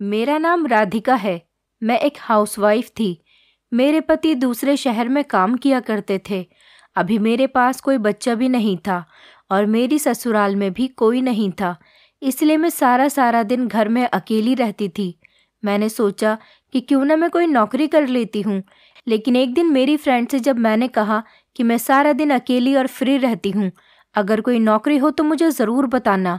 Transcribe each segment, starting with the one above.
मेरा नाम राधिका है मैं एक हाउसवाइफ थी मेरे पति दूसरे शहर में काम किया करते थे अभी मेरे पास कोई बच्चा भी नहीं था और मेरी ससुराल में भी कोई नहीं था इसलिए मैं सारा सारा दिन घर में अकेली रहती थी मैंने सोचा कि क्यों ना मैं कोई नौकरी कर लेती हूँ लेकिन एक दिन मेरी फ्रेंड से जब मैंने कहा कि मैं सारा दिन अकेली और फ्री रहती हूँ अगर कोई नौकरी हो तो मुझे ज़रूर बताना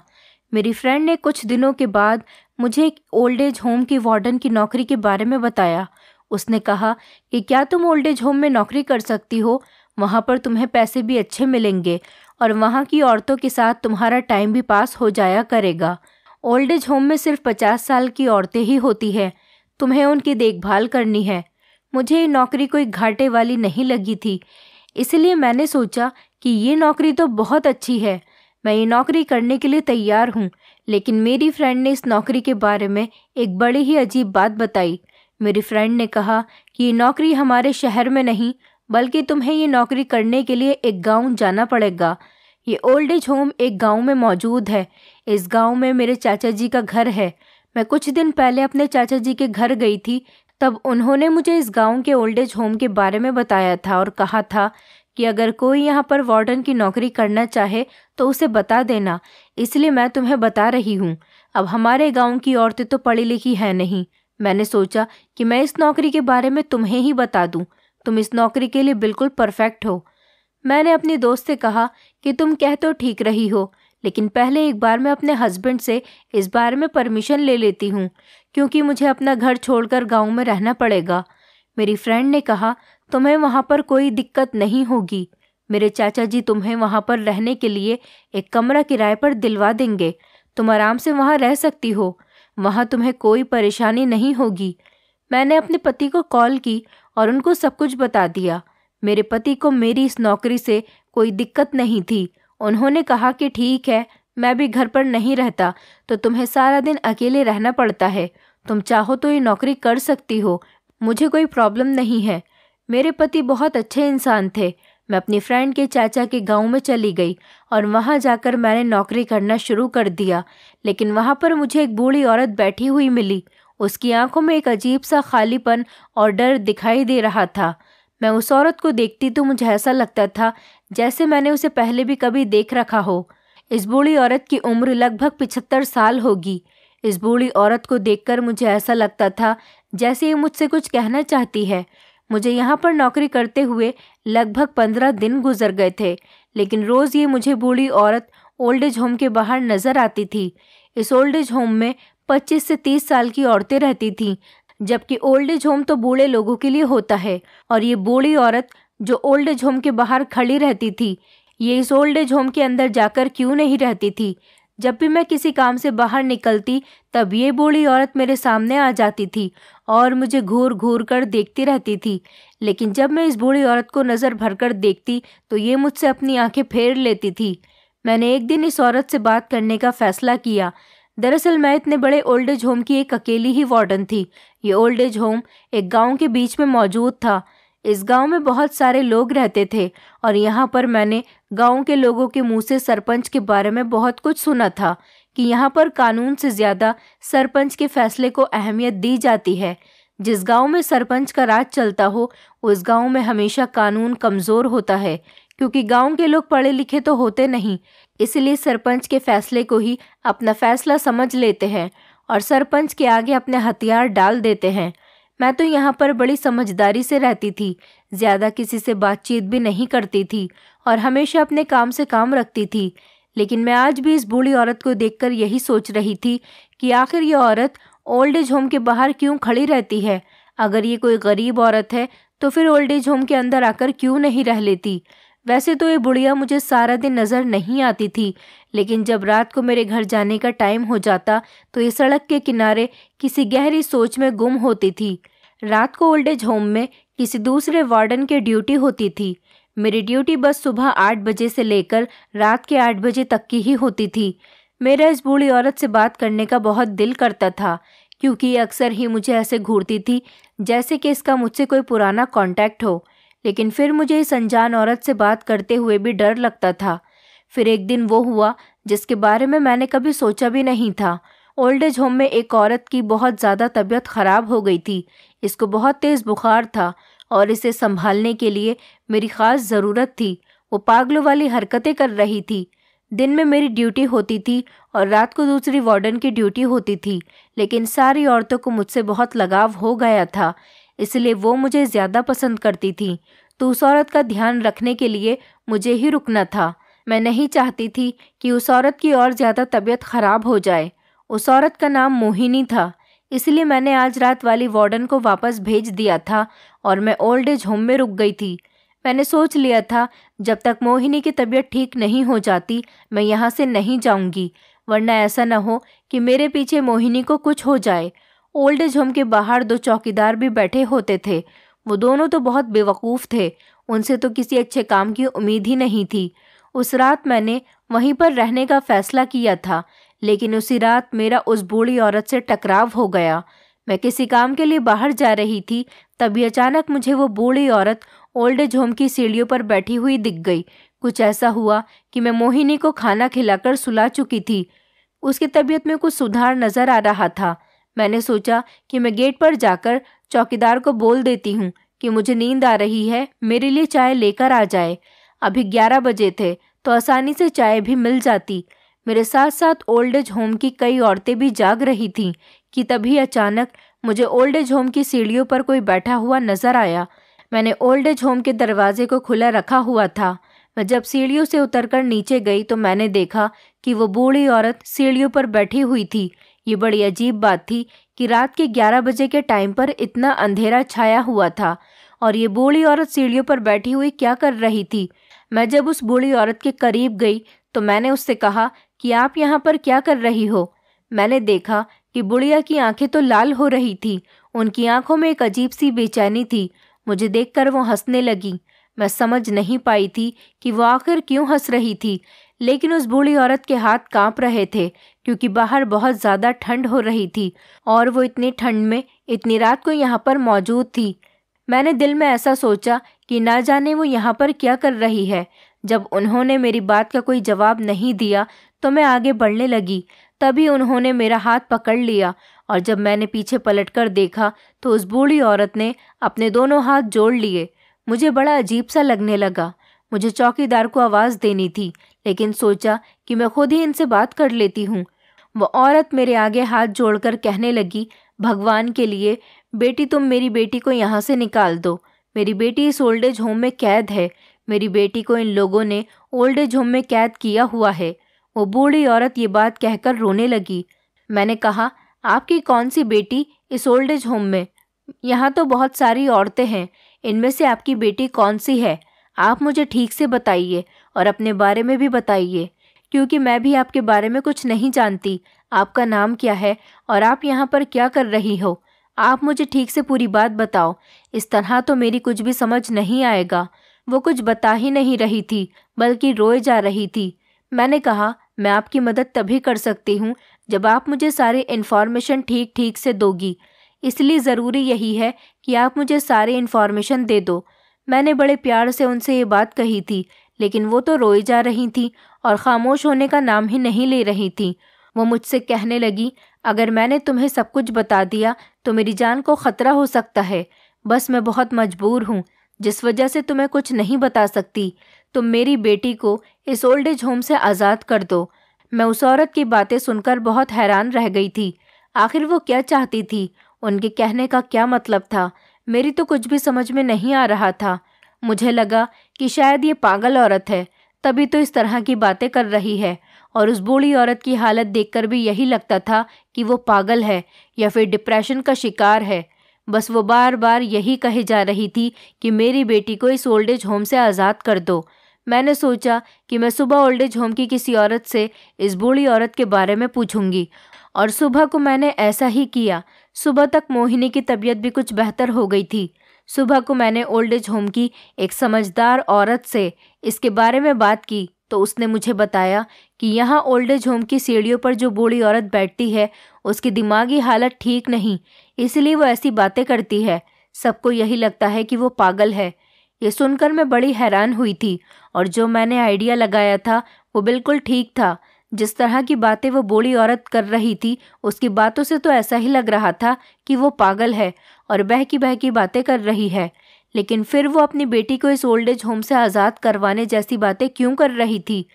मेरी फ्रेंड ने कुछ दिनों के बाद मुझे एक ओल्ड एज होम की वार्डन की नौकरी के बारे में बताया उसने कहा कि क्या तुम ओल्ड एज होम में नौकरी कर सकती हो वहाँ पर तुम्हें पैसे भी अच्छे मिलेंगे और वहाँ की औरतों के साथ तुम्हारा टाइम भी पास हो जाया करेगा ओल्ड एज होम में सिर्फ पचास साल की औरतें ही होती हैं तुम्हें उनकी देखभाल करनी है मुझे ये नौकरी कोई घाटे वाली नहीं लगी थी इसलिए मैंने सोचा कि ये नौकरी तो बहुत अच्छी है मैं ये नौकरी करने के लिए तैयार हूँ लेकिन मेरी फ्रेंड ने इस नौकरी के बारे में एक बड़ी ही अजीब बात बताई मेरी फ्रेंड ने कहा कि ये नौकरी हमारे शहर में नहीं बल्कि तुम्हें ये नौकरी करने के लिए एक गांव जाना पड़ेगा ये ओल्ड एज होम एक गांव में मौजूद है इस गांव में मेरे चाचा जी का घर है मैं कुछ दिन पहले अपने चाचा जी के घर गई थी तब उन्होंने मुझे इस गांव के ओल्ड एज होम के बारे में बताया था और कहा था कि अगर कोई यहाँ पर वार्डन की नौकरी करना चाहे तो उसे बता देना इसलिए मैं तुम्हें बता रही हूँ अब हमारे गांव की औरतें तो पढ़ी लिखी है नहीं मैंने सोचा कि मैं इस नौकरी के बारे में तुम्हें ही बता दूँ तुम इस नौकरी के लिए बिल्कुल परफेक्ट हो मैंने अपनी दोस्त से कहा कि तुम कह तो ठीक रही हो लेकिन पहले एक बार मैं अपने हस्बैंड से इस बारे में परमिशन ले लेती हूँ क्योंकि मुझे अपना घर छोड़कर गांव में रहना पड़ेगा मेरी फ्रेंड ने कहा तुम्हें वहाँ पर कोई दिक्कत नहीं होगी मेरे चाचा जी तुम्हें वहाँ पर रहने के लिए एक कमरा किराए पर दिलवा देंगे तुम आराम से वहाँ रह सकती हो वहाँ तुम्हें कोई परेशानी नहीं होगी मैंने अपने पति को कॉल की और उनको सब कुछ बता दिया मेरे पति को मेरी इस नौकरी से कोई दिक्कत नहीं थी उन्होंने कहा कि ठीक है मैं भी घर पर नहीं रहता तो तुम्हें सारा दिन अकेले रहना पड़ता है तुम चाहो तो ये नौकरी कर सकती हो मुझे कोई प्रॉब्लम नहीं है मेरे पति बहुत अच्छे इंसान थे मैं अपनी फ्रेंड के चाचा के गांव में चली गई और वहां जाकर मैंने नौकरी करना शुरू कर दिया लेकिन वहां पर मुझे एक बूढ़ी औरत बैठी हुई मिली उसकी आंखों में एक अजीब सा खालीपन और डर दिखाई दे रहा था मैं उस औरत को देखती तो मुझे ऐसा लगता था जैसे मैंने उसे पहले भी कभी देख रखा हो इस बूढ़ी औरत की उम्र लगभग पिछहत्तर साल होगी इस बूढ़ी औरत को देखकर मुझे ऐसा लगता था जैसे ये मुझसे कुछ कहना चाहती है मुझे यहाँ पर नौकरी करते हुए लगभग पंद्रह दिन गुजर गए थे लेकिन रोज़ ये मुझे बूढ़ी औरत ओल्ड एज होम के बाहर नज़र आती थी इस ओल्ड एज होम में पच्चीस से तीस साल की औरतें रहती थीं जबकि ओल्ड एज होम तो बूढ़े लोगों के लिए होता है और ये बूढ़ी औरत जो ओल्ड एज होम के बाहर खड़ी रहती थी ये इस ओल्ड एज होम के अंदर जाकर क्यों नहीं रहती थी जब भी मैं किसी काम से बाहर निकलती तब ये बूढ़ी औरत मेरे सामने आ जाती थी और मुझे घूर घूर कर देखती रहती थी लेकिन जब मैं इस बूढ़ी औरत को नज़र भर कर देखती तो ये मुझसे अपनी आंखें फेर लेती थी मैंने एक दिन इस औरत से बात करने का फैसला किया दरअसल मैं इतने बड़े ओल्ड एज होम की एक अकेली ही वार्डन थी ये ओल्ड एज होम एक गांव के बीच में मौजूद था इस गांव में बहुत सारे लोग रहते थे और यहाँ पर मैंने गांव के लोगों के मुंह से सरपंच के बारे में बहुत कुछ सुना था कि यहाँ पर कानून से ज़्यादा सरपंच के फैसले को अहमियत दी जाती है जिस गांव में सरपंच का राज चलता हो उस गांव में हमेशा कानून कमज़ोर होता है क्योंकि गांव के लोग पढ़े लिखे तो होते नहीं इसलिए सरपंच के फैसले को ही अपना फैसला समझ लेते हैं और सरपंच के आगे अपने हथियार डाल देते हैं मैं तो यहाँ पर बड़ी समझदारी से रहती थी ज़्यादा किसी से बातचीत भी नहीं करती थी और हमेशा अपने काम से काम रखती थी लेकिन मैं आज भी इस बूढ़ी औरत को देखकर यही सोच रही थी कि आखिर ये औरत ओल्ड एज होम के बाहर क्यों खड़ी रहती है अगर ये कोई गरीब औरत है तो फिर ओल्ड एज होम के अंदर आकर क्यों नहीं रह लेती वैसे तो ये बुढ़िया मुझे सारा दिन नज़र नहीं आती थी लेकिन जब रात को मेरे घर जाने का टाइम हो जाता तो ये सड़क के किनारे किसी गहरी सोच में गुम होती थी रात को ओल्ड एज होम में किसी दूसरे वार्डन के ड्यूटी होती थी मेरी ड्यूटी बस सुबह आठ बजे से लेकर रात के आठ बजे तक की ही होती थी मेरा इस बूढ़ी औरत से बात करने का बहुत दिल करता था क्योंकि अक्सर ही मुझे ऐसे घूरती थी जैसे कि इसका मुझसे कोई पुराना कांटेक्ट हो लेकिन फिर मुझे इस अनजान औरत से बात करते हुए भी डर लगता था फिर एक दिन वो हुआ जिसके बारे में मैंने कभी सोचा भी नहीं था ओल्ड एज होम में एक औरत की बहुत ज़्यादा तबीयत ख़राब हो गई थी इसको बहुत तेज़ बुखार था और इसे संभालने के लिए मेरी ख़ास ज़रूरत थी वो पागलों वाली हरकतें कर रही थी दिन में मेरी ड्यूटी होती थी और रात को दूसरी वार्डन की ड्यूटी होती थी लेकिन सारी औरतों को मुझसे बहुत लगाव हो गया था इसलिए वो मुझे ज़्यादा पसंद करती थी तो उस औरत का ध्यान रखने के लिए मुझे ही रुकना था मैं नहीं चाहती थी कि उस औरत की और ज़्यादा तबीयत ख़राब हो जाए उस औरत का नाम मोहिनी था इसलिए मैंने आज रात वाली वार्डन को वापस भेज दिया था और मैं ओल्ड एज होम में रुक गई थी मैंने सोच लिया था जब तक मोहिनी की तबीयत ठीक नहीं हो जाती मैं यहाँ से नहीं जाऊँगी वरना ऐसा न हो कि मेरे पीछे मोहिनी को कुछ हो जाए ओल्ड एज होम के बाहर दो चौकीदार भी बैठे होते थे वो दोनों तो बहुत बेवकूफ़ थे उनसे तो किसी अच्छे काम की उम्मीद ही नहीं थी उस रात मैंने वहीं पर रहने का फैसला किया था लेकिन उसी रात मेरा उस बूढ़ी औरत से टकराव हो गया मैं किसी काम के लिए बाहर जा रही थी तभी अचानक मुझे वो बूढ़ी औरत ओल्ड एज होम की सीढ़ियों पर बैठी हुई दिख गई कुछ ऐसा हुआ कि मैं मोहिनी को खाना खिलाकर सुला चुकी थी उसकी तबीयत में कुछ सुधार नजर आ रहा था मैंने सोचा कि मैं गेट पर जाकर चौकीदार को बोल देती हूँ कि मुझे नींद आ रही है मेरे लिए चाय लेकर आ जाए अभी ग्यारह बजे थे तो आसानी से चाय भी मिल जाती मेरे साथ साथ ओल्ड एज होम की कई औरतें भी जाग रही थीं कि तभी अचानक मुझे ओल्ड एज होम की सीढ़ियों पर कोई बैठा हुआ नजर आया मैंने ओल्ड एज होम के दरवाजे को खुला रखा हुआ था मैं जब सीढ़ियों से उतरकर नीचे गई तो मैंने देखा कि वो बूढ़ी औरत सीढ़ियों पर बैठी हुई थी ये बड़ी अजीब बात थी कि रात के ग्यारह बजे के टाइम पर इतना अंधेरा छाया हुआ था और ये बूढ़ी औरत सीढ़ियों पर बैठी हुई क्या कर रही थी मैं जब उस बूढ़ी औरत के करीब गई तो मैंने उससे कहा कि आप यहाँ पर क्या कर रही हो मैंने देखा कि बुढ़िया की आंखें तो लाल हो रही थी उनकी आंखों में एक अजीब सी बेचैनी थी मुझे देखकर वो हंसने लगी मैं समझ नहीं पाई थी कि वो आखिर क्यों हंस रही थी लेकिन उस बूढ़ी औरत के हाथ कांप रहे थे क्योंकि बाहर बहुत ज़्यादा ठंड हो रही थी और वो इतनी ठंड में इतनी रात को यहाँ पर मौजूद थी मैंने दिल में ऐसा सोचा कि ना जाने वो यहाँ पर क्या कर रही है जब उन्होंने मेरी बात का कोई जवाब नहीं दिया तो मैं आगे बढ़ने लगी तभी उन्होंने मेरा हाथ पकड़ लिया और जब मैंने पीछे पलट कर देखा तो उस बूढ़ी औरत ने अपने दोनों हाथ जोड़ लिए मुझे बड़ा अजीब सा लगने लगा मुझे चौकीदार को आवाज़ देनी थी लेकिन सोचा कि मैं खुद ही इनसे बात कर लेती हूँ वह औरत मेरे आगे हाथ जोड़कर कहने लगी भगवान के लिए बेटी तुम मेरी बेटी को यहाँ से निकाल दो मेरी बेटी इस ओल्ड एज होम में कैद है मेरी बेटी को इन लोगों ने ओल्ड एज होम में कैद किया हुआ है वो बूढ़ी औरत ये बात कहकर रोने लगी मैंने कहा आपकी कौन सी बेटी इस ओल्ड एज होम में यहाँ तो बहुत सारी औरतें हैं इनमें से आपकी बेटी कौन सी है आप मुझे ठीक से बताइए और अपने बारे में भी बताइए क्योंकि मैं भी आपके बारे में कुछ नहीं जानती आपका नाम क्या है और आप यहाँ पर क्या कर रही हो आप मुझे ठीक से पूरी बात बताओ इस तरह तो मेरी कुछ भी समझ नहीं आएगा वो कुछ बता ही नहीं रही थी बल्कि रोए जा रही थी मैंने कहा मैं आपकी मदद तभी कर सकती हूँ जब आप मुझे सारे इन्फॉर्मेशन ठीक ठीक से दोगी इसलिए ज़रूरी यही है कि आप मुझे सारे इन्फॉर्मेशन दे दो मैंने बड़े प्यार से उनसे ये बात कही थी लेकिन वो तो रोई जा रही थी और खामोश होने का नाम ही नहीं ले रही थी वो मुझसे कहने लगी अगर मैंने तुम्हें सब कुछ बता दिया तो मेरी जान को खतरा हो सकता है बस मैं बहुत मजबूर हूँ जिस वजह से तुम्हें कुछ नहीं बता सकती तुम मेरी बेटी को इस ओल्ड एज होम से आज़ाद कर दो मैं उस औरत की बातें सुनकर बहुत हैरान रह गई थी आखिर वो क्या चाहती थी उनके कहने का क्या मतलब था मेरी तो कुछ भी समझ में नहीं आ रहा था मुझे लगा कि शायद ये पागल औरत है तभी तो इस तरह की बातें कर रही है और उस बूढ़ी औरत की हालत देखकर भी यही लगता था कि वो पागल है या फिर डिप्रेशन का शिकार है बस वो बार बार यही कहे जा रही थी कि मेरी बेटी को इस ओल्ड एज होम से आज़ाद कर दो मैंने सोचा कि मैं सुबह ओल्ड एज होम की किसी औरत से इस बूढ़ी औरत के बारे में पूछूंगी और सुबह को मैंने ऐसा ही किया सुबह तक मोहिनी की तबीयत भी कुछ बेहतर हो गई थी सुबह को मैंने ओल्ड एज होम की एक समझदार औरत से इसके बारे में बात की तो उसने मुझे बताया कि यहाँ ओल्ड एज होम की सीढ़ियों पर जो बूढ़ी औरत बैठती है उसकी दिमागी हालत ठीक नहीं इसलिए वो ऐसी बातें करती है सबको यही लगता है कि वो पागल है ये सुनकर मैं बड़ी हैरान हुई थी और जो मैंने आइडिया लगाया था वो बिल्कुल ठीक था जिस तरह की बातें वो बूढ़ी औरत कर रही थी उसकी बातों से तो ऐसा ही लग रहा था कि वो पागल है और बहकी बहकी बातें कर रही है लेकिन फिर वो अपनी बेटी को इस ओल्ड एज होम से आज़ाद करवाने जैसी बातें क्यों कर रही थी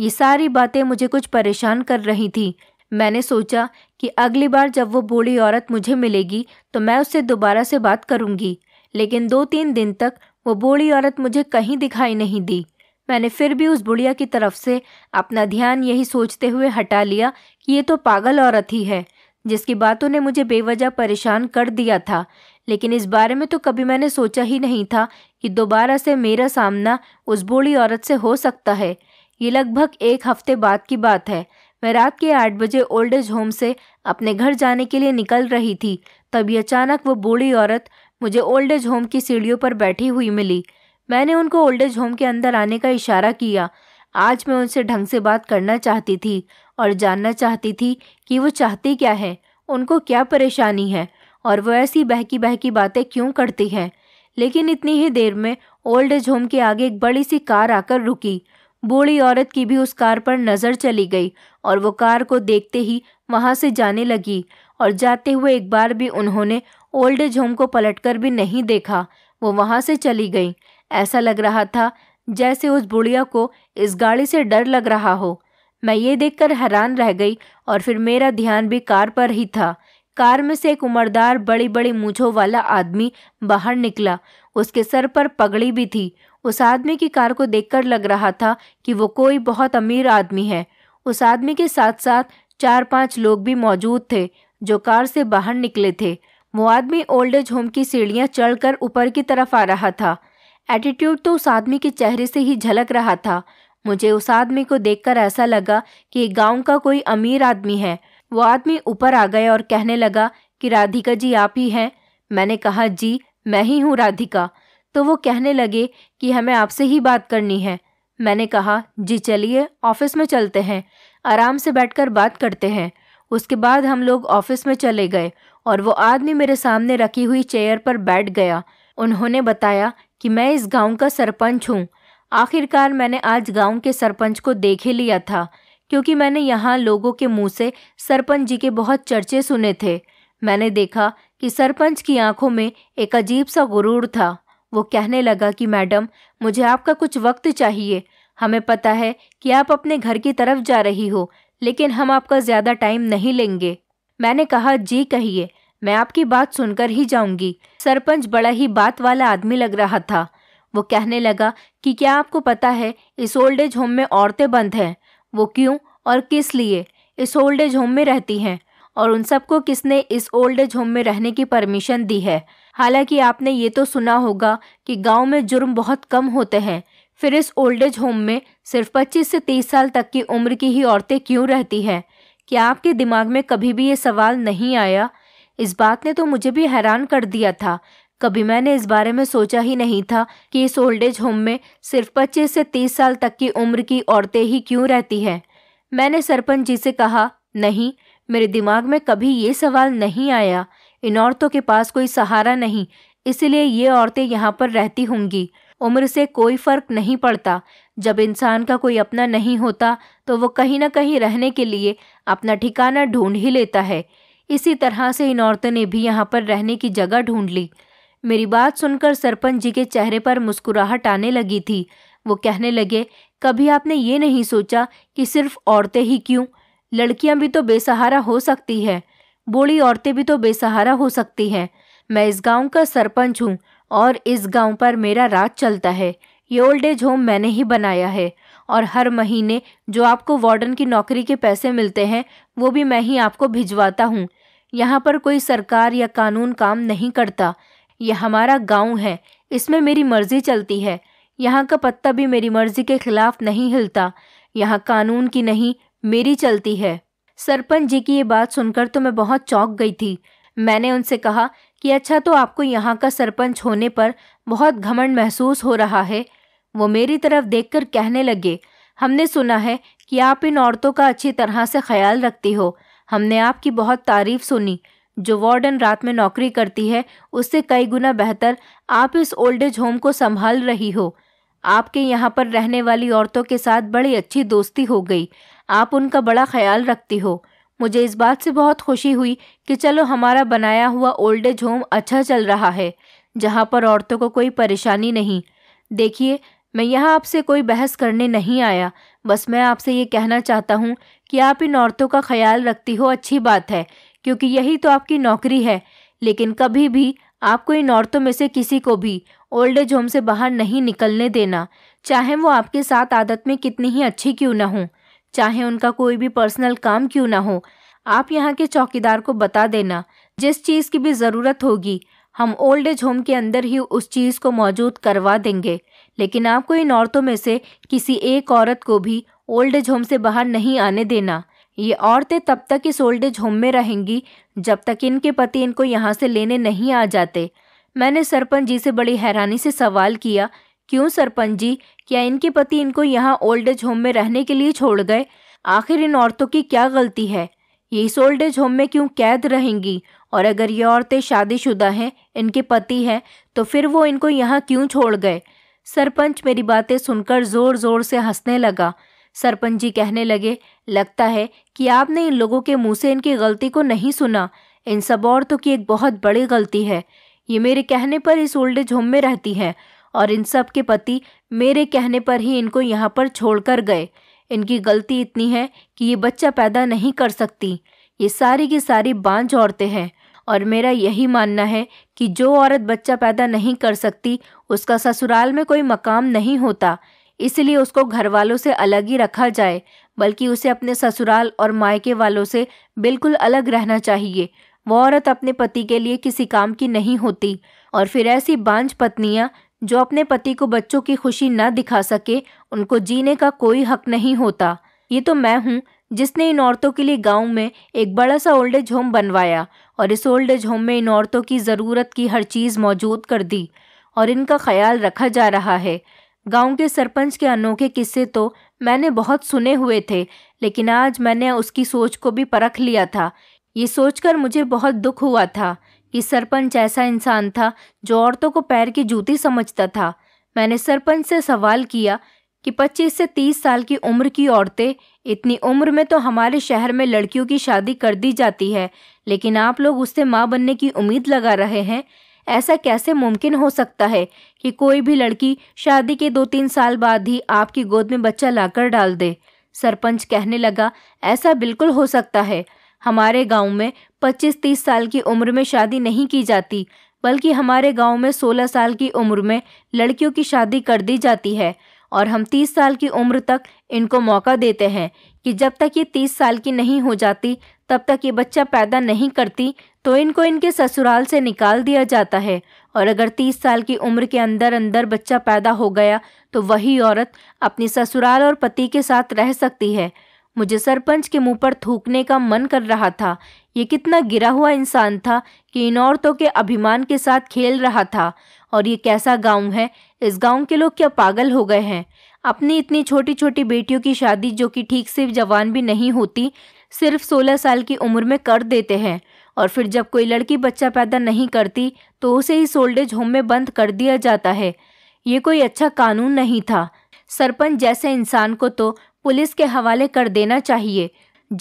ये सारी बातें मुझे कुछ परेशान कर रही थी मैंने सोचा कि अगली बार जब वो बूढ़ी औरत मुझे मिलेगी तो मैं उससे दोबारा से बात करूँगी लेकिन दो तीन दिन तक वो बूढ़ी औरत मुझे कहीं दिखाई नहीं दी मैंने फिर भी उस बुढ़िया की तरफ से अपना ध्यान यही सोचते हुए हटा लिया कि ये तो पागल औरत ही है जिसकी बातों ने मुझे बेवजह परेशान कर दिया था लेकिन इस बारे में तो कभी मैंने सोचा ही नहीं था कि दोबारा से मेरा सामना उस बूढ़ी औरत से हो सकता है ये लगभग एक हफ्ते बाद की बात है मैं रात के आठ बजे ओल्ड एज होम से अपने घर जाने के लिए निकल रही थी तभी अचानक वो बूढ़ी औरत मुझे ओल्ड एज होम की सीढ़ियों पर बैठी हुई मिली मैंने उनको ओल्ड एज होम के अंदर आने का इशारा किया आज मैं उनसे ढंग से बात करना चाहती थी और जानना चाहती थी कि वो चाहती क्या है उनको क्या परेशानी है और वो ऐसी बहकी बहकी बातें क्यों करती हैं लेकिन इतनी ही देर में ओल्ड एज होम के आगे एक बड़ी सी कार आकर रुकी बूढ़ी औरत की भी उस कार पर नज़र चली गई और वो कार को देखते ही वहाँ से जाने लगी और जाते हुए एक बार भी उन्होंने ओल्ड एज होम को पलटकर भी नहीं देखा वो वहाँ से चली गई ऐसा लग रहा था जैसे उस बुढ़िया को इस गाड़ी से डर लग रहा हो मैं ये देखकर हैरान रह गई और फिर मेरा ध्यान भी कार पर ही था कार में से एक उमरदार बड़ी बड़ी मूछों वाला आदमी बाहर निकला उसके सर पर पगड़ी भी थी उस आदमी की कार को देखकर लग रहा था कि वो कोई बहुत अमीर आदमी है उस आदमी के साथ साथ चार पांच लोग भी मौजूद थे जो कार से बाहर निकले थे वो आदमी ओल्ड एज होम की सीढ़ियाँ चढ़कर ऊपर की तरफ आ रहा था एटीट्यूड तो उस आदमी के चेहरे से ही झलक रहा था मुझे उस आदमी को देखकर ऐसा लगा कि गांव का कोई अमीर आदमी है वो आदमी ऊपर आ गया और कहने लगा कि राधिका जी आप ही हैं मैंने कहा जी मैं ही हूँ राधिका तो वो कहने लगे कि हमें आपसे ही बात करनी है मैंने कहा जी चलिए ऑफिस में चलते हैं आराम से बैठकर बात करते हैं उसके बाद हम लोग ऑफिस में चले गए और वो आदमी मेरे सामने रखी हुई चेयर पर बैठ गया उन्होंने बताया कि मैं इस गांव का सरपंच हूँ आखिरकार मैंने आज गांव के सरपंच को देखे लिया था क्योंकि मैंने यहाँ लोगों के मुंह से सरपंच जी के बहुत चर्चे सुने थे मैंने देखा कि सरपंच की आंखों में एक अजीब सा गुरूर था वो कहने लगा कि मैडम मुझे आपका कुछ वक्त चाहिए हमें पता है कि आप अपने घर की तरफ जा रही हो लेकिन हम आपका ज़्यादा टाइम नहीं लेंगे मैंने कहा जी कहिए मैं आपकी बात सुनकर ही जाऊंगी सरपंच बड़ा ही बात वाला आदमी लग रहा था वो कहने लगा कि क्या आपको पता है इस ओल्ड एज होम में औरतें बंद हैं वो क्यों और किस लिए इस ओल्ड एज होम में रहती हैं और उन सबको किसने इस ओल्ड एज होम में रहने की परमिशन दी है हालांकि आपने ये तो सुना होगा कि गांव में जुर्म बहुत कम होते हैं फिर इस ओल्ड एज होम में सिर्फ 25 से 30 साल तक की उम्र की ही औरतें क्यों रहती हैं क्या आपके दिमाग में कभी भी ये सवाल नहीं आया इस बात ने तो मुझे भी हैरान कर दिया था कभी मैंने इस बारे में सोचा ही नहीं था कि इस ओल्ड एज होम में सिर्फ पच्चीस से तीस साल तक की उम्र की औरतें ही क्यों रहती हैं मैंने सरपंच जी से कहा नहीं मेरे दिमाग में कभी ये सवाल नहीं आया इन औरतों के पास कोई सहारा नहीं इसलिए ये औरतें यहाँ पर रहती होंगी उम्र से कोई फर्क नहीं पड़ता जब इंसान का कोई अपना नहीं होता तो वो कहीं ना कहीं रहने के लिए अपना ठिकाना ढूंढ ही लेता है इसी तरह से इन औरतों ने भी यहाँ पर रहने की जगह ढूंढ ली मेरी बात सुनकर सरपंच जी के चेहरे पर मुस्कुराहट आने लगी थी वो कहने लगे कभी आपने ये नहीं सोचा कि सिर्फ औरतें ही क्यों लड़कियां भी तो बेसहारा हो सकती है बूढ़ी औरतें भी तो बेसहारा हो सकती हैं मैं इस गांव का सरपंच हूँ और इस गांव पर मेरा राज चलता है ये ओल्ड एज होम मैंने ही बनाया है और हर महीने जो आपको वार्डन की नौकरी के पैसे मिलते हैं वो भी मैं ही आपको भिजवाता हूँ यहाँ पर कोई सरकार या कानून काम नहीं करता यह हमारा गांव है इसमें मेरी मर्जी चलती है यहाँ का पत्ता भी मेरी मर्जी के खिलाफ नहीं हिलता यहाँ कानून की नहीं मेरी चलती है सरपंच जी की ये बात सुनकर तो मैं बहुत चौंक गई थी मैंने उनसे कहा कि अच्छा तो आपको यहाँ का सरपंच होने पर बहुत घमंड महसूस हो रहा है वो मेरी तरफ देखकर कहने लगे हमने सुना है कि आप इन औरतों का अच्छी तरह से ख्याल रखती हो हमने आपकी बहुत तारीफ सुनी जो वार्डन रात में नौकरी करती है उससे कई गुना बेहतर आप इस ओल्ड एज होम को संभाल रही हो आपके यहाँ पर रहने वाली औरतों के साथ बड़ी अच्छी दोस्ती हो गई आप उनका बड़ा ख्याल रखती हो मुझे इस बात से बहुत खुशी हुई कि चलो हमारा बनाया हुआ ओल्ड एज होम अच्छा चल रहा है जहाँ पर औरतों को कोई परेशानी नहीं देखिए मैं यहाँ आपसे कोई बहस करने नहीं आया बस मैं आपसे ये कहना चाहता हूँ कि आप इन औरतों का ख्याल रखती हो अच्छी बात है क्योंकि यही तो आपकी नौकरी है लेकिन कभी भी आपको इन औरतों में से किसी को भी ओल्ड एज होम से बाहर नहीं निकलने देना चाहे वो आपके साथ आदत में कितनी ही अच्छी क्यों ना हो चाहे उनका कोई भी पर्सनल काम क्यों ना हो आप यहाँ के चौकीदार को बता देना जिस चीज़ की भी ज़रूरत होगी हम ओल्ड एज होम के अंदर ही उस चीज़ को मौजूद करवा देंगे लेकिन आपको इन औरतों में से किसी एक औरत को भी ओल्ड एज होम से बाहर नहीं आने देना ये औरतें तब तक इस ओल्ड एज होम में रहेंगी जब तक इनके पति इनको यहाँ से लेने नहीं आ जाते मैंने सरपंच जी से बड़ी हैरानी से सवाल किया क्यों सरपंच जी क्या इनके पति इनको यहाँ ओल्ड एज होम में रहने के लिए छोड़ गए आखिर इन औरतों की क्या गलती है ये इस ओल्ड एज होम में क्यों कैद रहेंगी और अगर ये औरतें शादीशुदा हैं इनके पति हैं तो फिर वो इनको यहाँ क्यों छोड़ गए सरपंच मेरी बातें सुनकर जोर जोर से हंसने लगा सरपंच जी कहने लगे लगता है कि आपने इन लोगों के मुंह से इनकी गलती को नहीं सुना इन सब औरतों की एक बहुत बड़ी गलती है ये मेरे कहने पर इस ओल्ड एज होम में रहती हैं और इन सब के पति मेरे कहने पर ही इनको यहाँ पर छोड़कर गए इनकी गलती इतनी है कि ये बच्चा पैदा नहीं कर सकती ये सारी की सारी बांझ औरतें हैं और मेरा यही मानना है कि जो औरत बच्चा पैदा नहीं कर सकती उसका ससुराल में कोई मकाम नहीं होता इसलिए उसको घर वालों से अलग ही रखा जाए बल्कि उसे अपने ससुराल और मायके वालों से बिल्कुल अलग रहना चाहिए वह औरत अपने पति के लिए किसी काम की नहीं होती और फिर ऐसी बांझ पत्नियाँ जो अपने पति को बच्चों की खुशी न दिखा सके उनको जीने का कोई हक नहीं होता ये तो मैं हूँ जिसने इन औरतों के लिए गांव में एक बड़ा सा ओल्ड एज होम बनवाया और इस ओल्ड एज होम में इन औरतों की ज़रूरत की हर चीज़ मौजूद कर दी और इनका ख्याल रखा जा रहा है गांव के सरपंच के अनोखे किस्से तो मैंने बहुत सुने हुए थे लेकिन आज मैंने उसकी सोच को भी परख लिया था ये सोचकर मुझे बहुत दुख हुआ था कि सरपंच ऐसा इंसान था जो औरतों को पैर की जूती समझता था मैंने सरपंच से सवाल किया कि 25 से 30 साल की उम्र की औरतें इतनी उम्र में तो हमारे शहर में लड़कियों की शादी कर दी जाती है लेकिन आप लोग उससे माँ बनने की उम्मीद लगा रहे हैं ऐसा कैसे मुमकिन हो सकता है कि कोई भी लड़की शादी के दो तीन साल बाद ही आपकी गोद में बच्चा लाकर डाल दे सरपंच कहने लगा ऐसा बिल्कुल हो सकता है हमारे गांव में 25-30 साल की उम्र में शादी नहीं की जाती बल्कि हमारे गांव में 16 साल की उम्र में लड़कियों की शादी कर दी जाती है और हम तीस साल की उम्र तक इनको मौका देते हैं कि जब तक ये तीस साल की नहीं हो जाती तब तक ये बच्चा पैदा नहीं करती तो इनको इनके ससुराल से निकाल दिया जाता है और अगर तीस साल की उम्र के अंदर अंदर बच्चा पैदा हो गया तो वही औरत अपनी ससुराल और पति के साथ रह सकती है मुझे सरपंच के मुंह पर थूकने का मन कर रहा था ये कितना गिरा हुआ इंसान था कि इन औरतों के अभिमान के साथ खेल रहा था और ये कैसा गांव है इस गांव के लोग क्या पागल हो गए हैं अपनी इतनी छोटी छोटी बेटियों की शादी जो कि ठीक से जवान भी नहीं होती सिर्फ सोलह साल की उम्र में कर देते हैं और फिर जब कोई लड़की बच्चा पैदा नहीं करती तो उसे ही सोल्डेज होम में बंद कर दिया जाता है ये कोई अच्छा कानून नहीं था सरपंच जैसे इंसान को तो पुलिस के हवाले कर देना चाहिए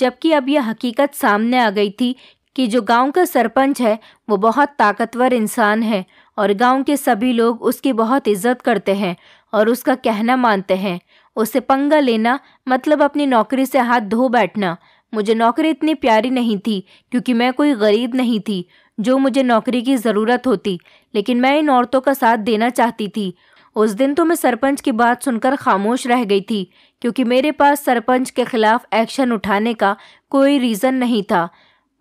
जबकि अब यह हकीकत सामने आ गई थी कि जो गांव का सरपंच है वो बहुत ताकतवर इंसान है और गांव के सभी लोग उसकी बहुत इज्जत करते हैं और उसका कहना मानते हैं उसे पंगा लेना मतलब अपनी नौकरी से हाथ धो बैठना मुझे नौकरी इतनी प्यारी नहीं थी क्योंकि मैं कोई गरीब नहीं थी जो मुझे नौकरी की ज़रूरत होती लेकिन मैं इन औरतों का साथ देना चाहती थी उस दिन तो मैं सरपंच की बात सुनकर खामोश रह गई थी क्योंकि मेरे पास सरपंच के खिलाफ एक्शन उठाने का कोई रीज़न नहीं था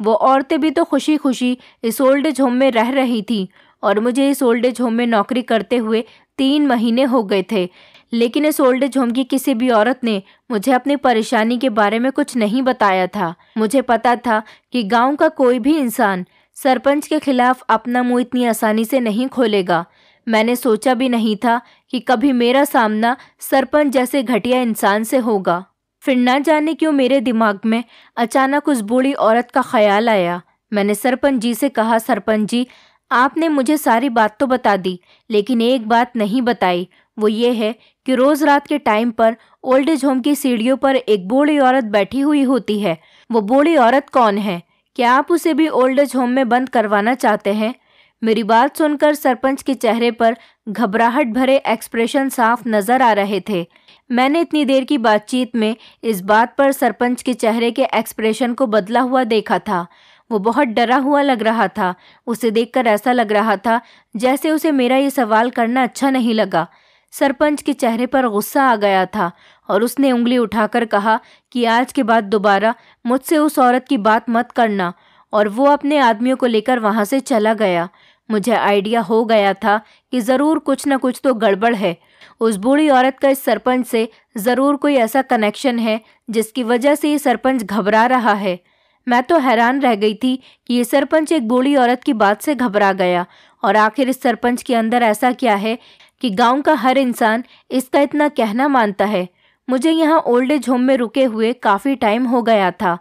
वो औरतें भी तो खुशी खुशी इस ओल्ड एज होम में रह रही थी और मुझे इस ओल्ड एज होम में नौकरी करते हुए तीन महीने हो गए थे लेकिन इस ओल्ड एज होम की किसी भी औरत ने मुझे अपनी परेशानी के बारे में कुछ नहीं बताया था मुझे पता था कि गांव का कोई भी इंसान सरपंच के खिलाफ अपना मुंह इतनी आसानी से नहीं खोलेगा मैंने सोचा भी नहीं था कि कभी मेरा सामना सरपंच जैसे घटिया इंसान से होगा फिर न जाने क्यों मेरे दिमाग में अचानक उस बूढ़ी औरत का ख्याल आया मैंने सरपंच जी से कहा सरपंच जी आपने मुझे सारी बात तो बता दी लेकिन एक बात नहीं बताई वो ये है कि रोज़ रात के टाइम पर ओल्ड एज होम की सीढ़ियों पर एक बूढ़ी औरत बैठी हुई होती है वो बूढ़ी औरत कौन है क्या आप उसे भी ओल्ड एज होम में बंद करवाना चाहते हैं मेरी बात सुनकर सरपंच के चेहरे पर घबराहट भरे एक्सप्रेशन साफ नज़र आ रहे थे मैंने इतनी देर की बातचीत में इस बात पर सरपंच के चेहरे के एक्सप्रेशन को बदला हुआ देखा था वो बहुत डरा हुआ लग रहा था उसे देखकर ऐसा लग रहा था जैसे उसे मेरा ये सवाल करना अच्छा नहीं लगा सरपंच के चेहरे पर गुस्सा आ गया था और उसने उंगली उठाकर कहा कि आज के बाद दोबारा मुझसे उस औरत की बात मत करना और वो अपने आदमियों को लेकर वहाँ से चला गया मुझे आइडिया हो गया था कि ज़रूर कुछ न कुछ तो गड़बड़ है उस बूढ़ी औरत का इस सरपंच से ज़रूर कोई ऐसा कनेक्शन है जिसकी वजह से ये सरपंच घबरा रहा है मैं तो हैरान रह गई थी कि ये सरपंच एक बूढ़ी औरत की बात से घबरा गया और आखिर इस सरपंच के अंदर ऐसा क्या है कि गांव का हर इंसान इसका इतना कहना मानता है मुझे यहाँ ओल्ड एज होम में रुके हुए काफ़ी टाइम हो गया था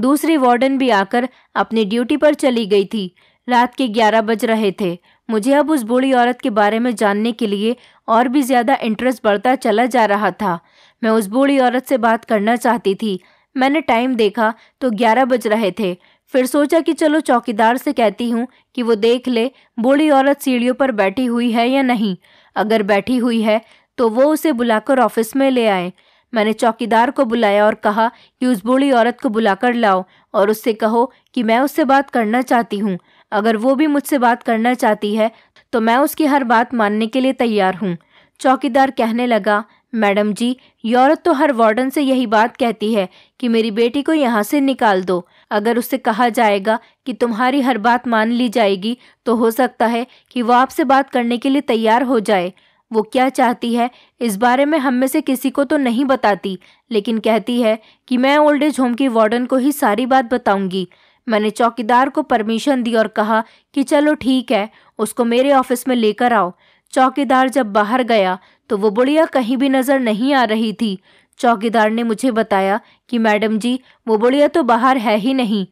दूसरी वार्डन भी आकर अपनी ड्यूटी पर चली गई थी रात के ग्यारह बज रहे थे मुझे अब उस बूढ़ी औरत के बारे में जानने के लिए और भी ज़्यादा इंटरेस्ट बढ़ता चला जा रहा था मैं उस बूढ़ी औरत से बात करना चाहती थी मैंने टाइम देखा तो ग्यारह बज रहे थे फिर सोचा कि चलो चौकीदार से कहती हूँ कि वो देख ले बूढ़ी औरत सीढ़ियों पर बैठी हुई है या नहीं अगर बैठी हुई है तो वो उसे बुलाकर ऑफिस में ले आए मैंने चौकीदार को बुलाया और कहा कि उस बूढ़ी औरत को बुलाकर लाओ और उससे कहो कि मैं उससे बात करना चाहती हूँ अगर वो भी मुझसे बात करना चाहती है तो मैं उसकी हर बात मानने के लिए तैयार हूँ चौकीदार कहने लगा मैडम जी ये औरत तो हर वार्डन से यही बात कहती है कि मेरी बेटी को यहाँ से निकाल दो अगर उससे कहा जाएगा कि तुम्हारी हर बात मान ली जाएगी तो हो सकता है कि वो आपसे बात करने के लिए तैयार हो जाए वो क्या चाहती है इस बारे में हम में से किसी को तो नहीं बताती लेकिन कहती है कि मैं ओल्ड एज होम की वार्डन को ही सारी बात बताऊंगी मैंने चौकीदार को परमिशन दी और कहा कि चलो ठीक है उसको मेरे ऑफिस में लेकर आओ चौकीदार जब बाहर गया तो वो बुढ़िया कहीं भी नज़र नहीं आ रही थी चौकीदार ने मुझे बताया कि मैडम जी वो बुढ़िया तो बाहर है ही नहीं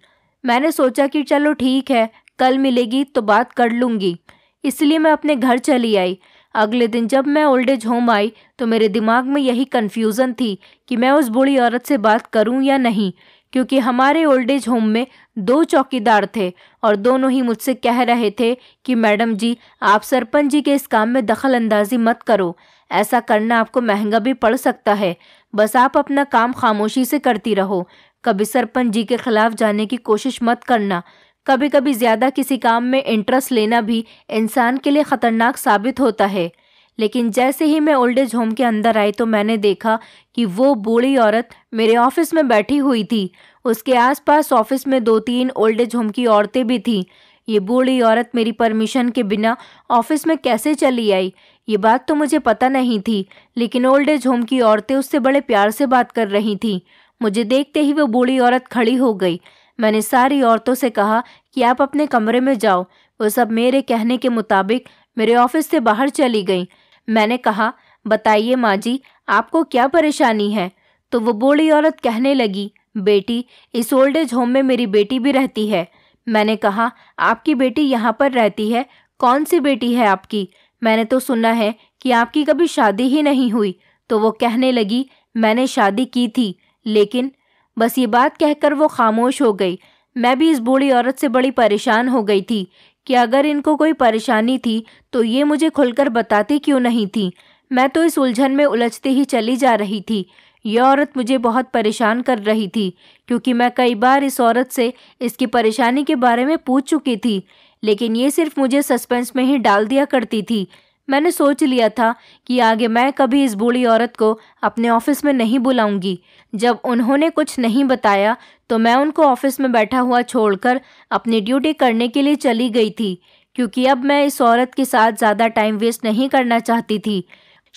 मैंने सोचा कि चलो ठीक है कल मिलेगी तो बात कर लूँगी इसलिए मैं अपने घर चली आई अगले दिन जब मैं ओल्ड एज होम आई तो मेरे दिमाग में यही कन्फ्यूज़न थी कि मैं उस बूढ़ी औरत से बात करूं या नहीं क्योंकि हमारे ओल्ड एज होम में दो चौकीदार थे और दोनों ही मुझसे कह रहे थे कि मैडम जी आप सरपंच जी के इस काम में दखल अंदाजी मत करो ऐसा करना आपको महंगा भी पड़ सकता है बस आप अपना काम खामोशी से करती रहो कभी सरपंच जी के खिलाफ जाने की कोशिश मत करना कभी कभी ज़्यादा किसी काम में इंटरेस्ट लेना भी इंसान के लिए ख़तरनाक साबित होता है लेकिन जैसे ही मैं ओल्ड एज होम के अंदर आई तो मैंने देखा कि वो बूढ़ी औरत मेरे ऑफिस में बैठी हुई थी उसके आसपास ऑफिस में दो तीन ओल्ड एज होम की औरतें भी थीं ये बूढ़ी औरत मेरी परमिशन के बिना ऑफिस में कैसे चली आई ये बात तो मुझे पता नहीं थी लेकिन ओल्ड एज होम की औरतें उससे बड़े प्यार से बात कर रही थीं मुझे देखते ही वो बूढ़ी औरत खड़ी हो गई मैंने सारी औरतों से कहा कि आप अपने कमरे में जाओ वो सब मेरे कहने के मुताबिक मेरे ऑफिस से बाहर चली गईं मैंने कहा बताइए माँ जी आपको क्या परेशानी है तो वो बूढ़ी औरत कहने लगी बेटी इस ओल्ड एज होम में मेरी बेटी भी रहती है मैंने कहा आपकी बेटी यहाँ पर रहती है कौन सी बेटी है आपकी मैंने तो सुना है कि आपकी कभी शादी ही नहीं हुई तो वो कहने लगी मैंने शादी की थी लेकिन बस ये बात कहकर वो खामोश हो गई मैं भी इस बूढ़ी औरत से बड़ी परेशान हो गई थी कि अगर इनको कोई परेशानी थी तो ये मुझे खुलकर बताती क्यों नहीं थी मैं तो इस उलझन में उलझते ही चली जा रही थी यह औरत मुझे बहुत परेशान कर रही थी क्योंकि मैं कई बार इस औरत से इसकी परेशानी के बारे में पूछ चुकी थी लेकिन ये सिर्फ मुझे सस्पेंस में ही डाल दिया करती थी मैंने सोच लिया था कि आगे मैं कभी इस बूढ़ी औरत को अपने ऑफिस में नहीं बुलाऊंगी जब उन्होंने कुछ नहीं बताया तो मैं उनको ऑफिस में बैठा हुआ छोड़कर अपनी ड्यूटी करने के लिए चली गई थी क्योंकि अब मैं इस औरत के साथ ज़्यादा टाइम वेस्ट नहीं करना चाहती थी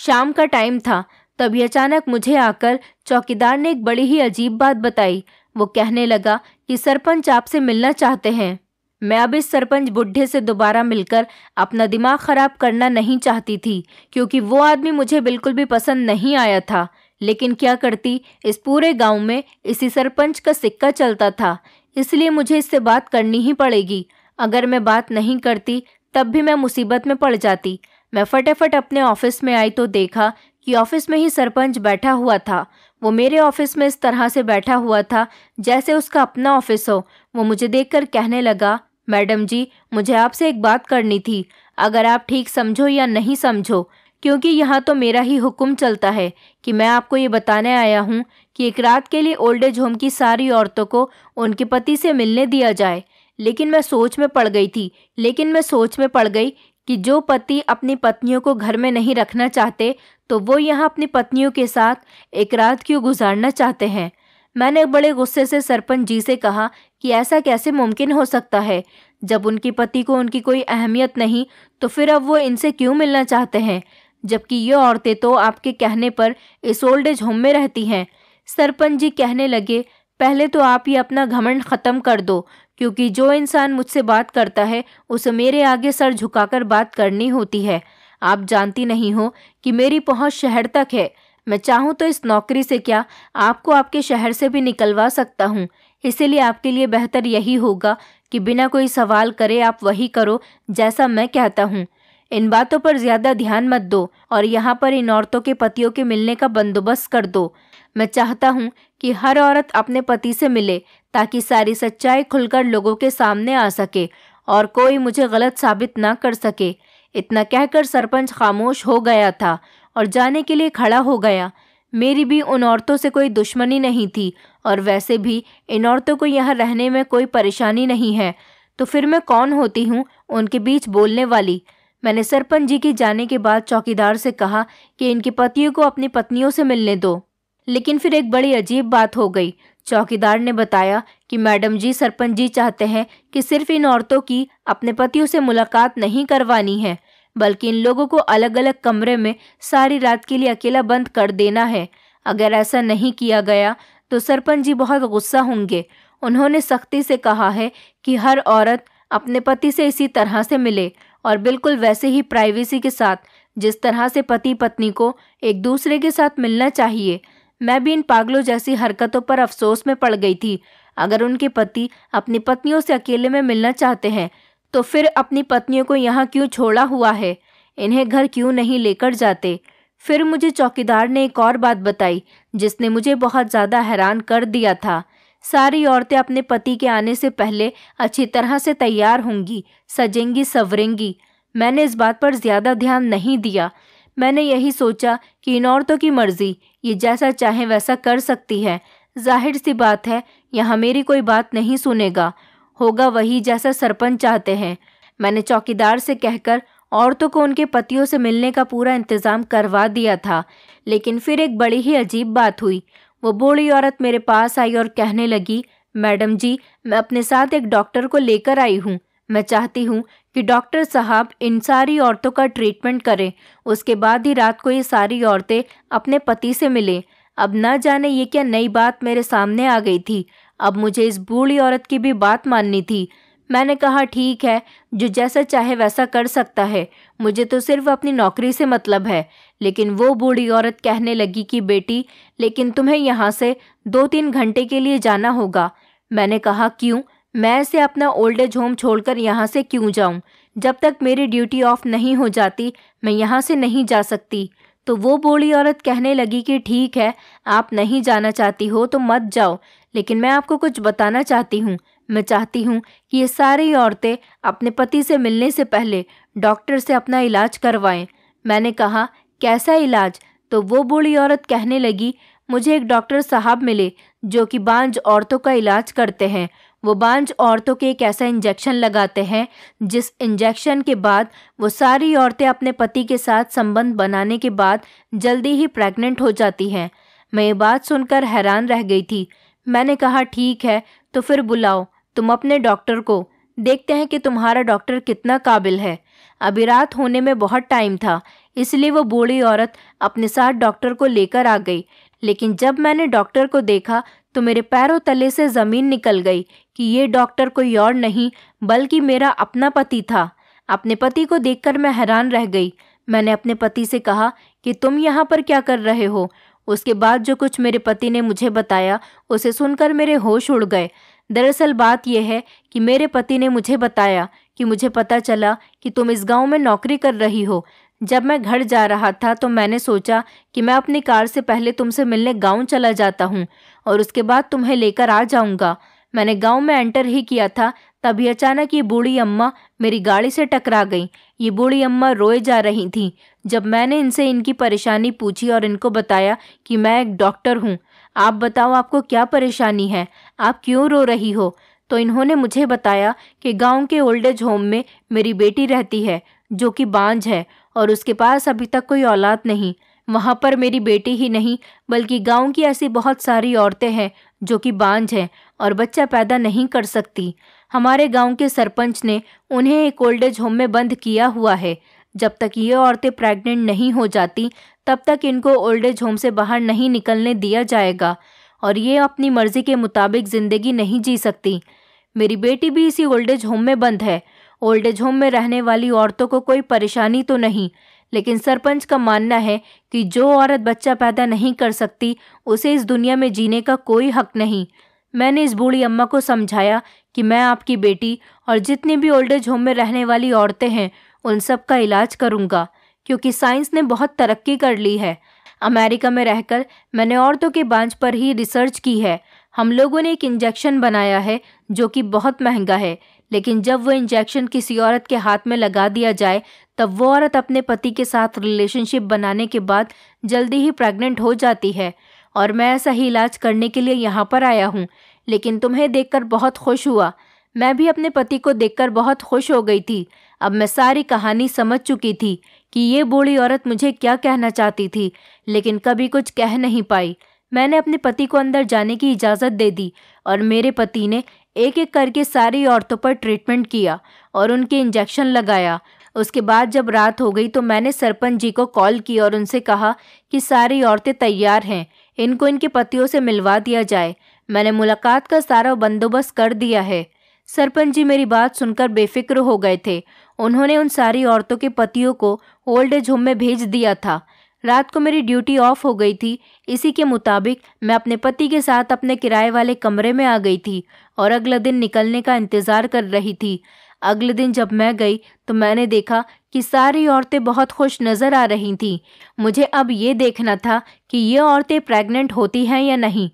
शाम का टाइम था तभी अचानक मुझे आकर चौकीदार ने एक बड़ी ही अजीब बात बताई वो कहने लगा कि सरपंच आपसे मिलना चाहते हैं मैं अब इस सरपंच बुढ़े से दोबारा मिलकर अपना दिमाग ख़राब करना नहीं चाहती थी क्योंकि वो आदमी मुझे बिल्कुल भी पसंद नहीं आया था लेकिन क्या करती इस पूरे गांव में इसी सरपंच का सिक्का चलता था इसलिए मुझे इससे बात करनी ही पड़ेगी अगर मैं बात नहीं करती तब भी मैं मुसीबत में पड़ जाती मैं फटाफट अपने ऑफिस में आई तो देखा कि ऑफिस में ही सरपंच बैठा हुआ था वो मेरे ऑफिस में इस तरह से बैठा हुआ था जैसे उसका अपना ऑफिस हो वो मुझे देखकर कहने लगा मैडम जी मुझे आपसे एक बात करनी थी अगर आप ठीक समझो या नहीं समझो क्योंकि यहाँ तो मेरा ही हुक्म चलता है कि मैं आपको ये बताने आया हूँ कि एक रात के लिए ओल्ड एज होम की सारी औरतों को उनके पति से मिलने दिया जाए लेकिन मैं सोच में पड़ गई थी लेकिन मैं सोच में पड़ गई कि जो पति अपनी पत्नियों को घर में नहीं रखना चाहते तो वो यहाँ अपनी पत्नियों के साथ एक रात क्यों गुजारना चाहते हैं मैंने बड़े गुस्से से सरपंच जी से कहा कि ऐसा कैसे मुमकिन हो सकता है जब उनके पति को उनकी कोई अहमियत नहीं तो फिर अब वो इनसे क्यों मिलना चाहते हैं जबकि ये औरतें तो आपके कहने पर इस ओल्ड एज होम में रहती हैं सरपंच जी कहने लगे पहले तो आप ये अपना घमंड ख़त्म कर दो क्योंकि जो इंसान मुझसे बात करता है उसे मेरे आगे सर झुकाकर बात करनी होती है आप जानती नहीं हो कि मेरी पहुंच शहर तक है मैं चाहूँ तो इस नौकरी से क्या आपको आपके शहर से भी निकलवा सकता हूँ इसीलिए आपके लिए बेहतर यही होगा कि बिना कोई सवाल करे आप वही करो जैसा मैं कहता हूँ इन बातों पर ज़्यादा ध्यान मत दो और यहाँ पर इन औरतों के पतियों के मिलने का बंदोबस्त कर दो मैं चाहता हूँ कि हर औरत अपने पति से मिले ताकि सारी सच्चाई खुलकर लोगों के सामने आ सके और कोई मुझे गलत साबित ना कर सके इतना कहकर सरपंच खामोश हो गया था और जाने के लिए खड़ा हो गया मेरी भी उन औरतों से कोई दुश्मनी नहीं थी और वैसे भी इन औरतों को यहाँ रहने में कोई परेशानी नहीं है तो फिर मैं कौन होती हूँ उनके बीच बोलने वाली मैंने सरपंच जी के जाने के बाद चौकीदार से कहा कि इनके पतियों को अपनी पत्नियों से मिलने दो लेकिन फिर एक बड़ी अजीब बात हो गई चौकीदार ने बताया कि मैडम जी सरपंच जी चाहते हैं कि सिर्फ इन औरतों की अपने पतियों से मुलाकात नहीं करवानी है बल्कि इन लोगों को अलग अलग कमरे में सारी रात के लिए अकेला बंद कर देना है अगर ऐसा नहीं किया गया तो सरपंच जी बहुत गुस्सा होंगे उन्होंने सख्ती से कहा है कि हर औरत अपने पति से इसी तरह से मिले और बिल्कुल वैसे ही प्राइवेसी के साथ जिस तरह से पति पत्नी को एक दूसरे के साथ मिलना चाहिए मैं भी इन पागलों जैसी हरकतों पर अफसोस में पड़ गई थी अगर उनके पति अपनी पत्नियों से अकेले में मिलना चाहते हैं तो फिर अपनी पत्नियों को यहाँ क्यों छोड़ा हुआ है इन्हें घर क्यों नहीं लेकर जाते फिर मुझे चौकीदार ने एक और बात बताई जिसने मुझे बहुत ज़्यादा हैरान कर दिया था सारी औरतें अपने पति के आने से पहले अच्छी तरह से तैयार होंगी सजेंगी सवरेंगी मैंने इस बात पर ज़्यादा ध्यान नहीं दिया मैंने यही सोचा कि इन औरतों की मर्ज़ी ये जैसा चाहे वैसा कर सकती है जाहिर सी बात है यहाँ मेरी कोई बात नहीं सुनेगा होगा वही जैसा सरपंच चाहते हैं मैंने चौकीदार से कहकर औरतों को उनके पतियों से मिलने का पूरा इंतज़ाम करवा दिया था लेकिन फिर एक बड़ी ही अजीब बात हुई वो बूढ़ी औरत मेरे पास आई और कहने लगी मैडम जी मैं अपने साथ एक डॉक्टर को लेकर आई हूँ मैं चाहती हूँ कि डॉक्टर साहब इन सारी औरतों का ट्रीटमेंट करें उसके बाद ही रात को ये सारी औरतें अपने पति से मिलें अब ना जाने ये क्या नई बात मेरे सामने आ गई थी अब मुझे इस बूढ़ी औरत की भी बात माननी थी मैंने कहा ठीक है जो जैसा चाहे वैसा कर सकता है मुझे तो सिर्फ अपनी नौकरी से मतलब है लेकिन वो बूढ़ी औरत कहने लगी कि बेटी लेकिन तुम्हें यहाँ से दो तीन घंटे के लिए जाना होगा मैंने कहा क्यों मैं इसे अपना ओल्ड एज होम छोड़कर यहाँ से क्यों जाऊँ जब तक मेरी ड्यूटी ऑफ नहीं हो जाती मैं यहाँ से नहीं जा सकती तो वो बूढ़ी औरत कहने लगी कि ठीक है आप नहीं जाना चाहती हो तो मत जाओ लेकिन मैं आपको कुछ बताना चाहती हूँ मैं चाहती हूँ कि ये सारी औरतें अपने पति से मिलने से पहले डॉक्टर से अपना इलाज करवाएं मैंने कहा कैसा इलाज तो वो बूढ़ी औरत कहने लगी मुझे एक डॉक्टर साहब मिले जो कि बांझ औरतों का इलाज करते हैं वो बांझ औरतों के एक ऐसा इंजेक्शन लगाते हैं जिस इंजेक्शन के बाद वो सारी औरतें अपने पति के साथ संबंध बनाने के बाद जल्दी ही प्रेग्नेंट हो जाती हैं मैं ये बात सुनकर हैरान रह गई थी मैंने कहा ठीक है तो फिर बुलाओ तुम अपने डॉक्टर को देखते हैं कि तुम्हारा डॉक्टर कितना काबिल है अभी रात होने में बहुत टाइम था इसलिए वो बूढ़ी औरत अपने साथ डॉक्टर को लेकर आ गई लेकिन जब मैंने डॉक्टर को देखा तो मेरे पैरों तले से ज़मीन निकल गई कि ये डॉक्टर कोई और नहीं बल्कि मेरा अपना पति था अपने पति को देखकर मैं हैरान रह गई मैंने अपने पति से कहा कि तुम यहाँ पर क्या कर रहे हो उसके बाद जो कुछ मेरे पति ने मुझे बताया उसे सुनकर मेरे होश उड़ गए दरअसल बात यह है कि मेरे पति ने मुझे बताया कि मुझे पता चला कि तुम इस गांव में नौकरी कर रही हो जब मैं घर जा रहा था तो मैंने सोचा कि मैं अपनी कार से पहले तुमसे मिलने गांव चला जाता हूं और उसके बाद तुम्हें लेकर आ जाऊंगा मैंने गांव में एंटर ही किया था तभी अचानक ये बूढ़ी अम्मा मेरी गाड़ी से टकरा गई ये बूढ़ी अम्मा रोए जा रही थी जब मैंने इनसे इनकी परेशानी पूछी और इनको बताया कि मैं एक डॉक्टर हूँ आप बताओ आपको क्या परेशानी है आप क्यों रो रही हो तो इन्होंने मुझे बताया कि गांव के ओल्ड एज होम में मेरी बेटी रहती है जो कि बांझ है और उसके पास अभी तक कोई औलाद नहीं वहाँ पर मेरी बेटी ही नहीं बल्कि गांव की ऐसी बहुत सारी औरतें हैं जो कि बांझ हैं और बच्चा पैदा नहीं कर सकती हमारे गांव के सरपंच ने उन्हें एक ओल्ड एज होम में बंद किया हुआ है जब तक ये औरतें प्रेग्नेंट नहीं हो जाती तब तक इनको ओल्ड एज होम से बाहर नहीं निकलने दिया जाएगा और ये अपनी मर्ज़ी के मुताबिक ज़िंदगी नहीं जी सकती मेरी बेटी भी इसी ओल्ड एज होम में बंद है ओल्ड एज होम में रहने वाली औरतों को कोई परेशानी तो नहीं लेकिन सरपंच का मानना है कि जो औरत बच्चा पैदा नहीं कर सकती उसे इस दुनिया में जीने का कोई हक नहीं मैंने इस बूढ़ी अम्मा को समझाया कि मैं आपकी बेटी और जितनी भी ओल्ड एज होम में रहने वाली औरतें हैं उन सब का इलाज करूँगा क्योंकि साइंस ने बहुत तरक्की कर ली है अमेरिका में रहकर मैंने औरतों के बांझ पर ही रिसर्च की है हम लोगों ने एक इंजेक्शन बनाया है जो कि बहुत महंगा है लेकिन जब वो इंजेक्शन किसी औरत के हाथ में लगा दिया जाए तब वो औरत अपने पति के साथ रिलेशनशिप बनाने के बाद जल्दी ही प्रेग्नेंट हो जाती है और मैं ऐसा ही इलाज करने के लिए यहाँ पर आया हूँ लेकिन तुम्हें देखकर बहुत खुश हुआ मैं भी अपने पति को देखकर बहुत खुश हो गई थी अब मैं सारी कहानी समझ चुकी थी कि ये बूढ़ी औरत मुझे क्या कहना चाहती थी लेकिन कभी कुछ कह नहीं पाई मैंने अपने पति को अंदर जाने की इजाज़त दे दी और मेरे पति ने एक एक करके सारी औरतों पर ट्रीटमेंट किया और उनके इंजेक्शन लगाया उसके बाद जब रात हो गई तो मैंने सरपंच जी को कॉल की और उनसे कहा कि सारी औरतें तैयार हैं इनको इनके पतियों से मिलवा दिया जाए मैंने मुलाकात का सारा बंदोबस्त कर दिया है सरपंच जी मेरी बात सुनकर बेफिक्र हो गए थे उन्होंने उन सारी औरतों के पतियों को ओल्ड एज होम में भेज दिया था रात को मेरी ड्यूटी ऑफ हो गई थी इसी के मुताबिक मैं अपने पति के साथ अपने किराए वाले कमरे में आ गई थी और अगले दिन निकलने का इंतज़ार कर रही थी अगले दिन जब मैं गई तो मैंने देखा कि सारी औरतें बहुत खुश नज़र आ रही थीं मुझे अब ये देखना था कि ये औरतें प्रेग्नेंट होती हैं या नहीं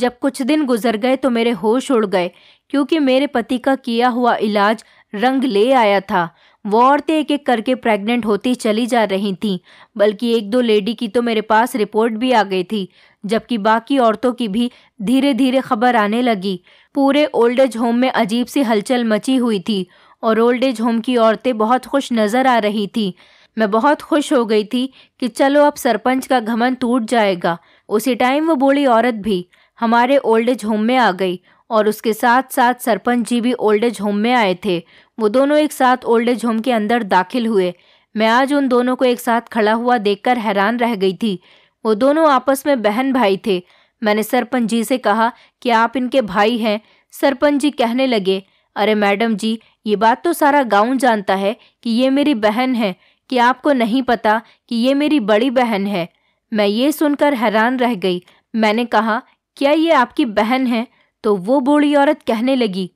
जब कुछ दिन गुजर गए तो मेरे होश उड़ गए क्योंकि मेरे पति का किया हुआ इलाज रंग ले आया था वो औरतें एक एक करके प्रेग्नेंट होती चली जा रही थीं बल्कि एक दो लेडी की तो मेरे पास रिपोर्ट भी आ गई थी जबकि बाकी औरतों की भी धीरे धीरे खबर आने लगी पूरे ओल्ड एज होम में अजीब सी हलचल मची हुई थी और ओल्ड एज होम की औरतें बहुत खुश नज़र आ रही थी मैं बहुत खुश हो गई थी कि चलो अब सरपंच का घमन टूट जाएगा उसी टाइम वो बूढ़ी औरत भी हमारे ओल्ड एज होम में आ गई और उसके साथ साथ सरपंच जी भी ओल्ड एज होम में आए थे वो दोनों एक साथ ओल्ड एज होम के अंदर दाखिल हुए मैं आज उन दोनों को एक साथ खड़ा हुआ देखकर हैरान रह गई थी वो दोनों आपस में बहन भाई थे मैंने सरपंच जी से कहा कि आप इनके भाई हैं सरपंच जी कहने लगे अरे मैडम जी ये बात तो सारा गांव जानता है कि ये मेरी बहन है कि आपको नहीं पता कि ये मेरी बड़ी बहन है मैं ये सुनकर हैरान रह गई मैंने कहा क्या ये आपकी बहन है तो वो बूढ़ी औरत कहने लगी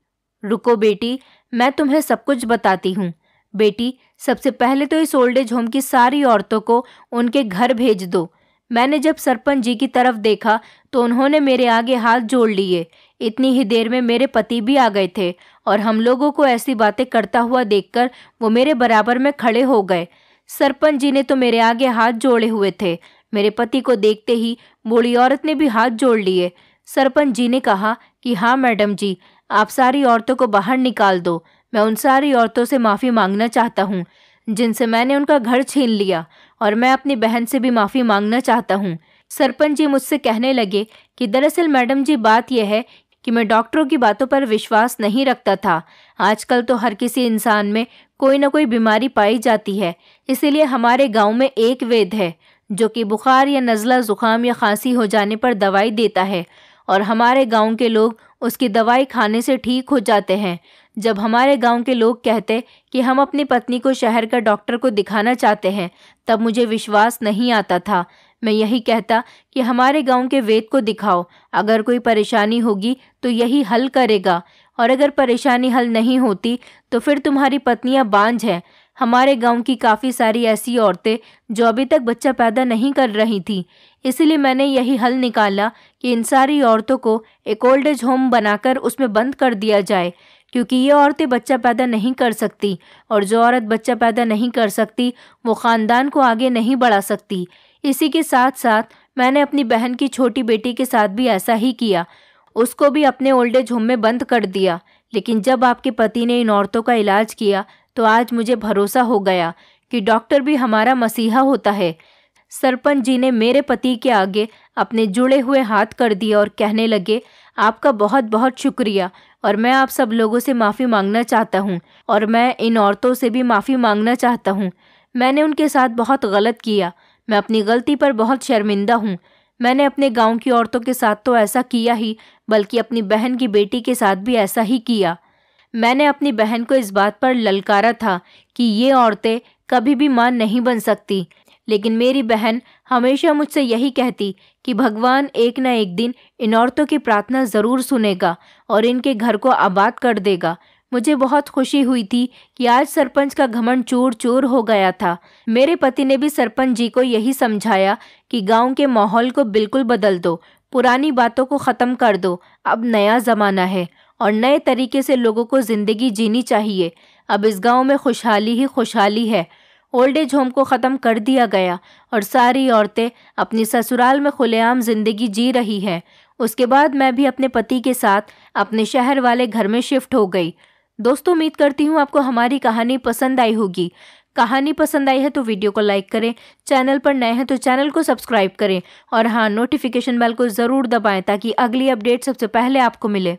रुको बेटी मैं तुम्हें सब कुछ बताती हूँ बेटी सबसे पहले तो इस ओल्ड एज होम की सारी औरतों को उनके घर भेज दो मैंने जब सरपंच जी की तरफ देखा तो उन्होंने मेरे आगे हाथ जोड़ लिए इतनी ही देर में मेरे पति भी आ गए थे और हम लोगों को ऐसी बातें करता हुआ देखकर वो मेरे बराबर में खड़े हो गए सरपंच जी ने तो मेरे आगे हाथ जोड़े हुए थे मेरे पति को देखते ही बूढ़ी औरत ने भी हाथ जोड़ लिए सरपंच जी ने कहा कि हाँ मैडम जी आप सारी औरतों को बाहर निकाल दो मैं उन सारी औरतों से माफ़ी मांगना चाहता हूँ जिनसे मैंने उनका घर छीन लिया और मैं अपनी बहन से भी माफ़ी मांगना चाहता हूँ सरपंच जी मुझसे कहने लगे कि दरअसल मैडम जी बात यह है कि मैं डॉक्टरों की बातों पर विश्वास नहीं रखता था आजकल तो हर किसी इंसान में कोई ना कोई बीमारी पाई जाती है इसीलिए हमारे गांव में एक वेद है जो कि बुखार या नज़ला ज़ुकाम या खांसी हो जाने पर दवाई देता है और हमारे गांव के लोग उसकी दवाई खाने से ठीक हो जाते हैं जब हमारे गांव के लोग कहते कि हम अपनी पत्नी को शहर का डॉक्टर को दिखाना चाहते हैं तब मुझे विश्वास नहीं आता था मैं यही कहता कि हमारे गांव के वेद को दिखाओ अगर कोई परेशानी होगी तो यही हल करेगा और अगर परेशानी हल नहीं होती तो फिर तुम्हारी पत्नियां बांझ हैं हमारे गांव की काफ़ी सारी ऐसी औरतें जो अभी तक बच्चा पैदा नहीं कर रही थी इसलिए मैंने यही हल निकाला कि इन सारी औरतों को एक ओल्ड एज होम बनाकर उसमें बंद कर दिया जाए क्योंकि ये औरतें बच्चा पैदा नहीं कर सकती और जो औरत बच्चा पैदा नहीं कर सकती वो ख़ानदान को आगे नहीं बढ़ा सकती इसी के साथ साथ मैंने अपनी बहन की छोटी बेटी के साथ भी ऐसा ही किया उसको भी अपने ओल्ड एज होम में बंद कर दिया लेकिन जब आपके पति ने इन औरतों का इलाज किया तो आज मुझे भरोसा हो गया कि डॉक्टर भी हमारा मसीहा होता है सरपंच जी ने मेरे पति के आगे अपने जुड़े हुए हाथ कर दिए और कहने लगे आपका बहुत बहुत शुक्रिया और मैं आप सब लोगों से माफ़ी मांगना चाहता हूँ और मैं इन औरतों से भी माफ़ी मांगना चाहता हूँ मैंने उनके साथ बहुत गलत किया मैं अपनी गलती पर बहुत शर्मिंदा हूँ मैंने अपने गांव की औरतों के साथ तो ऐसा किया ही बल्कि अपनी बहन की बेटी के साथ भी ऐसा ही किया मैंने अपनी बहन को इस बात पर ललकारा था कि ये औरतें कभी भी मां नहीं बन सकती लेकिन मेरी बहन हमेशा मुझसे यही कहती कि भगवान एक न एक दिन इन औरतों की प्रार्थना ज़रूर सुनेगा और इनके घर को आबाद कर देगा मुझे बहुत खुशी हुई थी कि आज सरपंच का घमंड चूर चूर हो गया था मेरे पति ने भी सरपंच जी को यही समझाया कि गांव के माहौल को बिल्कुल बदल दो पुरानी बातों को ख़त्म कर दो अब नया ज़माना है और नए तरीके से लोगों को ज़िंदगी जीनी चाहिए अब इस गांव में खुशहाली ही खुशहाली है ओल्ड एज होम को ख़त्म कर दिया गया और सारी औरतें अपनी ससुराल में खुलेआम ज़िंदगी जी रही हैं उसके बाद मैं भी अपने पति के साथ अपने शहर वाले घर में शिफ्ट हो गई दोस्तों उम्मीद करती हूँ आपको हमारी कहानी पसंद आई होगी कहानी पसंद आई है तो वीडियो को लाइक करें चैनल पर नए हैं तो चैनल को सब्सक्राइब करें और हाँ नोटिफिकेशन बेल को ज़रूर दबाएं ताकि अगली अपडेट सबसे पहले आपको मिले